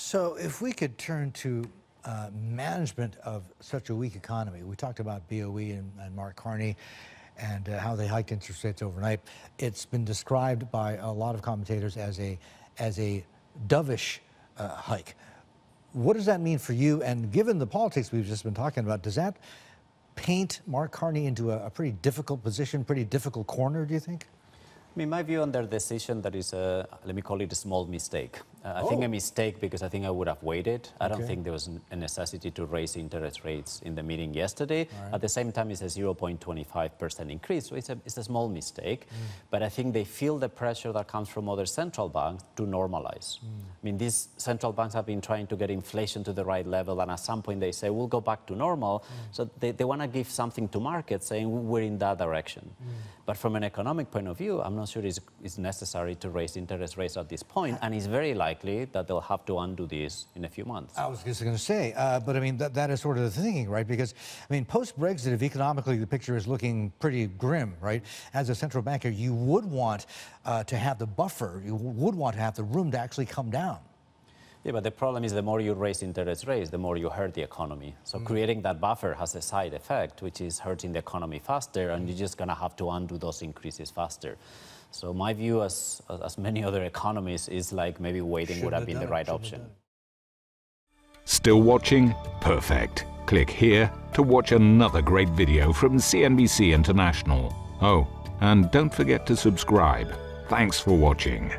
So if we could turn to uh, management of such a weak economy, we talked about BOE and, and Mark Carney and uh, how they hiked interest rates overnight. It's been described by a lot of commentators as a as a dovish uh, hike. What does that mean for you? And given the politics we've just been talking about, does that paint Mark Carney into a, a pretty difficult position, pretty difficult corner? Do you think? I mean, my view on their decision that is, a, uh, let me call it a small mistake. Uh, I oh. think a oh. mistake because I think I would have waited. I okay. don't think there was a necessity to raise interest rates in the meeting yesterday. Right. At the same time, it's a 0.25% increase, so it's a, it's a small mistake. Mm. But I think they feel the pressure that comes from other central banks to normalize. Mm. I mean, these central banks have been trying to get inflation to the right level, and at some point they say, we'll go back to normal. Mm. So they, they want to give something to market saying we're in that direction. Mm. But from an economic point of view, I'm not sure it's, it's necessary to raise interest rates at this point, and it's very likely likely that they'll have to undo this in a few months. I was just going to say, uh, but I mean, that, that is sort of the thinking, right? Because, I mean, post Brexit, if economically the picture is looking pretty grim, right? As a central banker, you would want uh, to have the buffer, you would want to have the room to actually come down. Yeah, but the problem is the more you raise interest rates, the more you hurt the economy. So mm. creating that buffer has a side effect, which is hurting the economy faster, and you're just going to have to undo those increases faster. So my view, as, as many other economists, is like maybe waiting Shouldn't would have been the right option. Still watching? Perfect. Click here to watch another great video from CNBC International. Oh, and don't forget to subscribe. Thanks for watching.